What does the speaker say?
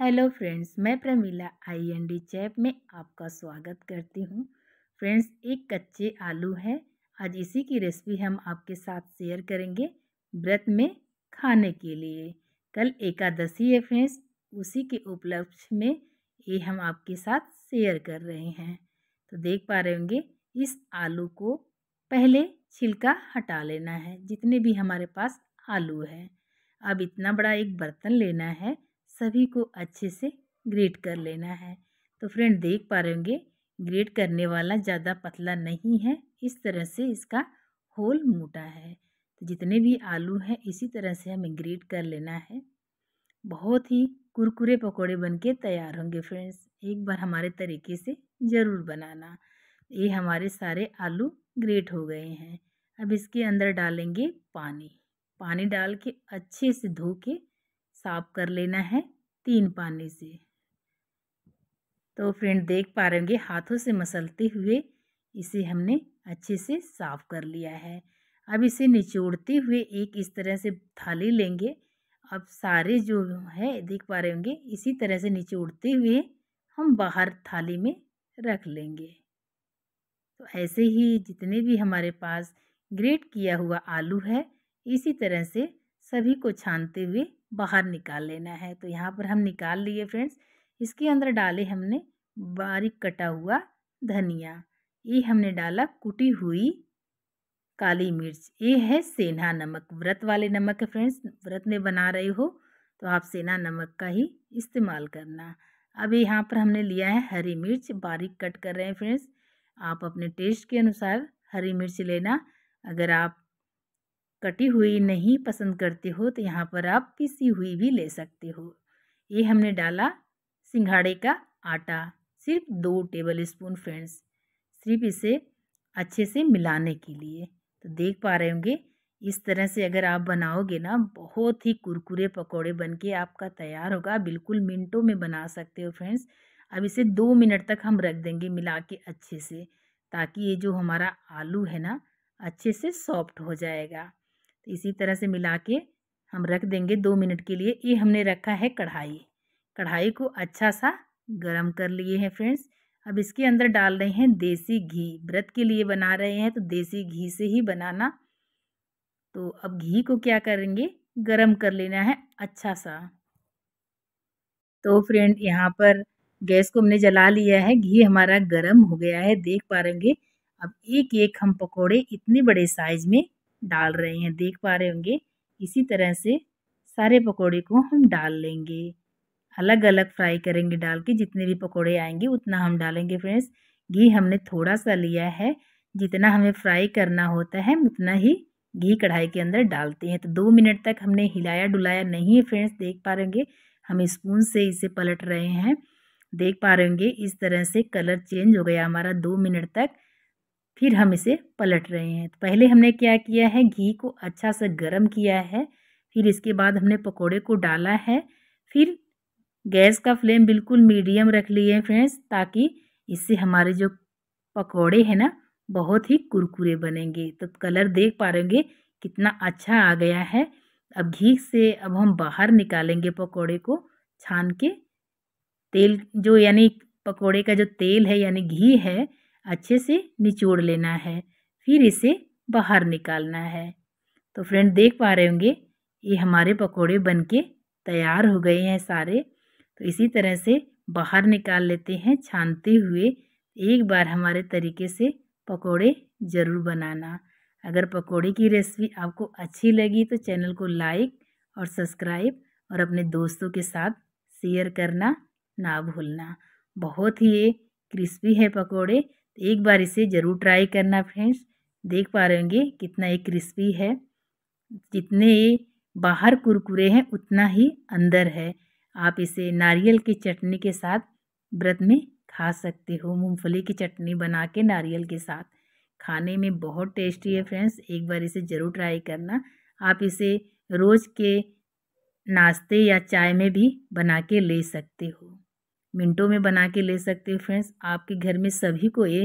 hello friends मैं Pramila I N D चैप में आपका स्वागत करती हूँ फ्रेंड्स एक कच्चे आलू है आज इसी की रेसिपी हम आपके साथ शेयर करेंगे व्रत में खाने के लिए कल एकादशी है फ्रेंड्स उसी के उपलक्ष्य में ये हम आपके साथ शेयर कर रहे हैं तो देख पा रहे होंगे इस आलू को पहले छिलका हटा लेना है जितने भी हमारे पास आलू है अब इतना बड़ा एक बर्तन लेना है सभी को अच्छे से ग्रेट कर लेना है तो फ्रेंड देख पा रहे होंगे ग्रेट करने वाला ज़्यादा पतला नहीं है इस तरह से इसका होल मोटा है तो जितने भी आलू हैं इसी तरह से हमें ग्रेट कर लेना है बहुत ही कुरकुरे पकौड़े बन के तैयार होंगे फ्रेंड्स एक बार हमारे तरीके से ज़रूर बनाना ये हमारे सारे आलू ग्रेट हो गए हैं अब इसके अंदर डालेंगे पानी पानी डाल के अच्छे से धो के साफ कर लेना है तीन पानी से तो फ्रेंड देख पा रहे होंगे हाथों से मसलते हुए इसे हमने अच्छे से साफ कर लिया है अब इसे निचोड़ते हुए एक इस तरह से थाली लेंगे अब सारे जो है देख पा रहे होंगे इसी तरह से निचोड़ते हुए हम बाहर थाली में रख लेंगे तो ऐसे ही जितने भी हमारे पास ग्रेट किया हुआ आलू है इसी तरह से सभी को छानते हुए बाहर निकाल लेना है तो यहाँ पर हम निकाल लिए फ्रेंड्स इसके अंदर डाले हमने बारीक कटा हुआ धनिया ये हमने डाला कुटी हुई काली मिर्च ये है सेना नमक व्रत वाले नमक है फ्रेंड्स व्रत में बना रहे हो तो आप सेना नमक का ही इस्तेमाल करना अब यहाँ पर हमने लिया है हरी मिर्च बारीक कट कर रहे हैं फ्रेंड्स आप अपने टेस्ट के अनुसार हरी मिर्च लेना अगर आप कटी हुई नहीं पसंद करते हो तो यहाँ पर आप पीसी हुई भी ले सकते हो ये हमने डाला सिंघाड़े का आटा सिर्फ दो टेबल स्पून फ्रेंड्स सिर्फ इसे अच्छे से मिलाने के लिए तो देख पा रहे होंगे इस तरह से अगर आप बनाओगे ना बहुत ही कुरकुरे पकौड़े बन के आपका तैयार होगा बिल्कुल मिनटों में बना सकते हो फ्रेंड्स अब इसे दो मिनट तक हम रख देंगे मिला के अच्छे से ताकि ये जो हमारा आलू है ना अच्छे से सॉफ्ट हो जाएगा तो इसी तरह से मिला के हम रख देंगे दो मिनट के लिए ये हमने रखा है कढ़ाई कढ़ाई को अच्छा सा गरम कर लिए हैं फ्रेंड्स अब इसके अंदर डाल रहे हैं देसी घी व्रत के लिए बना रहे हैं तो देसी घी से ही बनाना तो अब घी को क्या करेंगे गरम कर लेना है अच्छा सा तो फ्रेंड यहाँ पर गैस को हमने जला लिया है घी हमारा गरम हो गया है देख पा रहेंगे अब एक एक हम पकोड़े इतने बड़े साइज में डाल रहे हैं देख पा रहे होंगे इसी तरह से सारे पकौड़े को हम डाल लेंगे अलग अलग फ्राई करेंगे डाल के जितने भी पकौड़े आएंगे उतना हम डालेंगे फ्रेंड्स घी हमने थोड़ा सा लिया है जितना हमें फ्राई करना होता है उतना ही घी कढ़ाई के अंदर डालते हैं तो दो मिनट तक हमने हिलाया डुलाया नहीं है फ्रेंड्स देख पा रहे होंगे हम स्पून से इसे पलट रहे हैं देख पा रहे होंगे इस तरह से कलर चेंज हो गया हमारा दो मिनट तक फिर हम इसे पलट रहे हैं तो पहले हमने क्या किया है घी को अच्छा सा गर्म किया है फिर इसके बाद हमने पकोड़े को डाला है फिर गैस का फ्लेम बिल्कुल मीडियम रख लिए फ्रेंड्स ताकि इससे हमारे जो पकोड़े हैं ना बहुत ही कुरकुरे बनेंगे तो कलर देख पा रहे कितना अच्छा आ गया है अब घी से अब हम बाहर निकालेंगे पकोड़े को छान के तेल जो यानी पकोड़े का जो तेल है यानी घी है अच्छे से निचोड़ लेना है फिर इसे बाहर निकालना है तो फ्रेंड देख पा रहे होंगे ये हमारे पकोड़े बनके तैयार हो गए हैं सारे तो इसी तरह से बाहर निकाल लेते हैं छानते हुए एक बार हमारे तरीके से पकोड़े ज़रूर बनाना अगर पकोड़े की रेसिपी आपको अच्छी लगी तो चैनल को लाइक और सब्सक्राइब और अपने दोस्तों के साथ शेयर करना ना भूलना बहुत ही ये क्रिस्पी है पकोड़े तो एक बार इसे ज़रूर ट्राई करना फ्रेंड्स देख पा रहे होंगे कितना ये क्रिस्पी है जितने ये बाहर कुरकुरे हैं उतना ही अंदर है आप इसे नारियल की चटनी के साथ व्रत में खा सकते हो मूंगफली की चटनी बना के नारियल के साथ खाने में बहुत टेस्टी है फ्रेंड्स एक बार इसे ज़रूर ट्राई करना आप इसे रोज़ के नाश्ते या चाय में भी बना के ले सकते हो मिनटों में बना के ले सकते हो फ्रेंड्स आपके घर में सभी को ये